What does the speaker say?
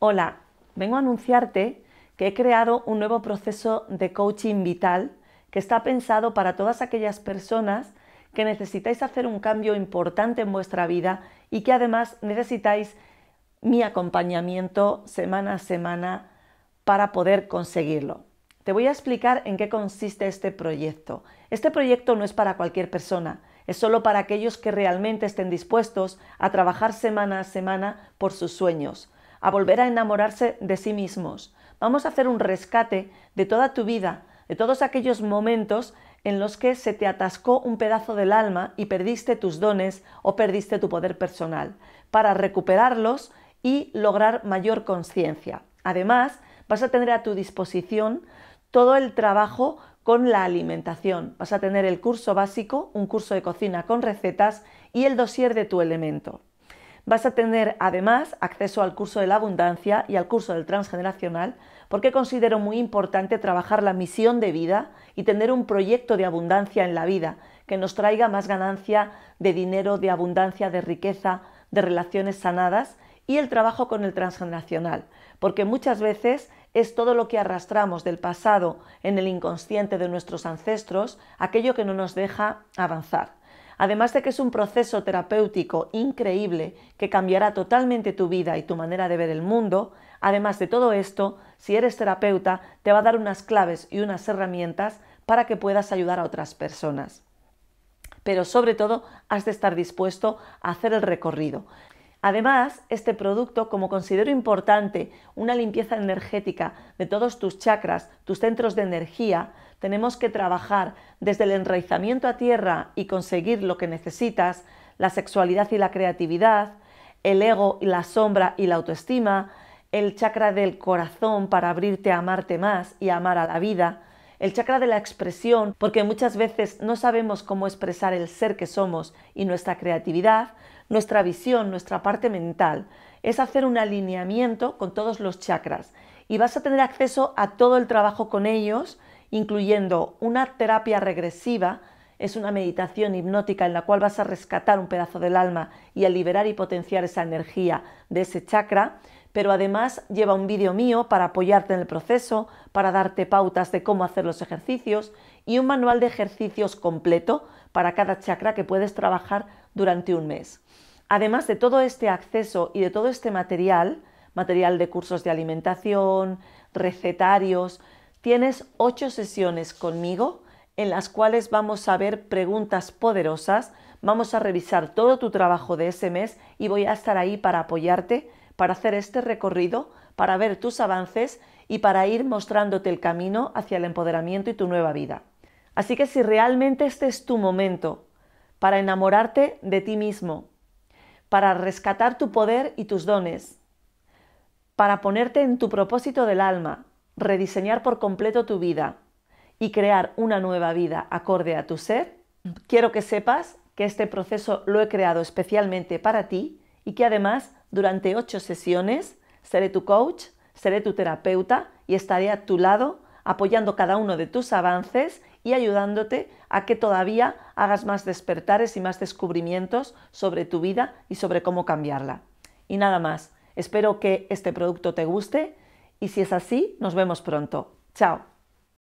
Hola, vengo a anunciarte que he creado un nuevo proceso de coaching vital que está pensado para todas aquellas personas que necesitáis hacer un cambio importante en vuestra vida y que además necesitáis mi acompañamiento semana a semana para poder conseguirlo. Te voy a explicar en qué consiste este proyecto. Este proyecto no es para cualquier persona, es solo para aquellos que realmente estén dispuestos a trabajar semana a semana por sus sueños, a volver a enamorarse de sí mismos. Vamos a hacer un rescate de toda tu vida, de todos aquellos momentos en los que se te atascó un pedazo del alma y perdiste tus dones o perdiste tu poder personal, para recuperarlos y lograr mayor conciencia. Además, vas a tener a tu disposición todo el trabajo con la alimentación. Vas a tener el curso básico, un curso de cocina con recetas y el dossier de tu elemento. Vas a tener además acceso al curso de la abundancia y al curso del transgeneracional porque considero muy importante trabajar la misión de vida y tener un proyecto de abundancia en la vida que nos traiga más ganancia de dinero, de abundancia, de riqueza, de relaciones sanadas y el trabajo con el transgeneracional, porque muchas veces es todo lo que arrastramos del pasado en el inconsciente de nuestros ancestros, aquello que no nos deja avanzar. Además de que es un proceso terapéutico increíble que cambiará totalmente tu vida y tu manera de ver el mundo, además de todo esto, si eres terapeuta, te va a dar unas claves y unas herramientas para que puedas ayudar a otras personas. Pero sobre todo, has de estar dispuesto a hacer el recorrido. Además, este producto, como considero importante una limpieza energética de todos tus chakras, tus centros de energía, tenemos que trabajar desde el enraizamiento a tierra y conseguir lo que necesitas, la sexualidad y la creatividad, el ego y la sombra y la autoestima, el chakra del corazón para abrirte a amarte más y amar a la vida, el chakra de la expresión, porque muchas veces no sabemos cómo expresar el ser que somos y nuestra creatividad, nuestra visión, nuestra parte mental, es hacer un alineamiento con todos los chakras y vas a tener acceso a todo el trabajo con ellos, incluyendo una terapia regresiva, es una meditación hipnótica en la cual vas a rescatar un pedazo del alma y a liberar y potenciar esa energía de ese chakra, pero además lleva un vídeo mío para apoyarte en el proceso, para darte pautas de cómo hacer los ejercicios y un manual de ejercicios completo para cada chakra que puedes trabajar durante un mes. Además de todo este acceso y de todo este material, material de cursos de alimentación, recetarios, tienes ocho sesiones conmigo en las cuales vamos a ver preguntas poderosas, vamos a revisar todo tu trabajo de ese mes y voy a estar ahí para apoyarte, para hacer este recorrido, para ver tus avances y para ir mostrándote el camino hacia el empoderamiento y tu nueva vida. Así que si realmente este es tu momento para enamorarte de ti mismo, para rescatar tu poder y tus dones, para ponerte en tu propósito del alma, rediseñar por completo tu vida y crear una nueva vida acorde a tu ser, quiero que sepas que este proceso lo he creado especialmente para ti y que además durante ocho sesiones seré tu coach, seré tu terapeuta y estaré a tu lado apoyando cada uno de tus avances ayudándote a que todavía hagas más despertares y más descubrimientos sobre tu vida y sobre cómo cambiarla. Y nada más, espero que este producto te guste y si es así, nos vemos pronto. Chao.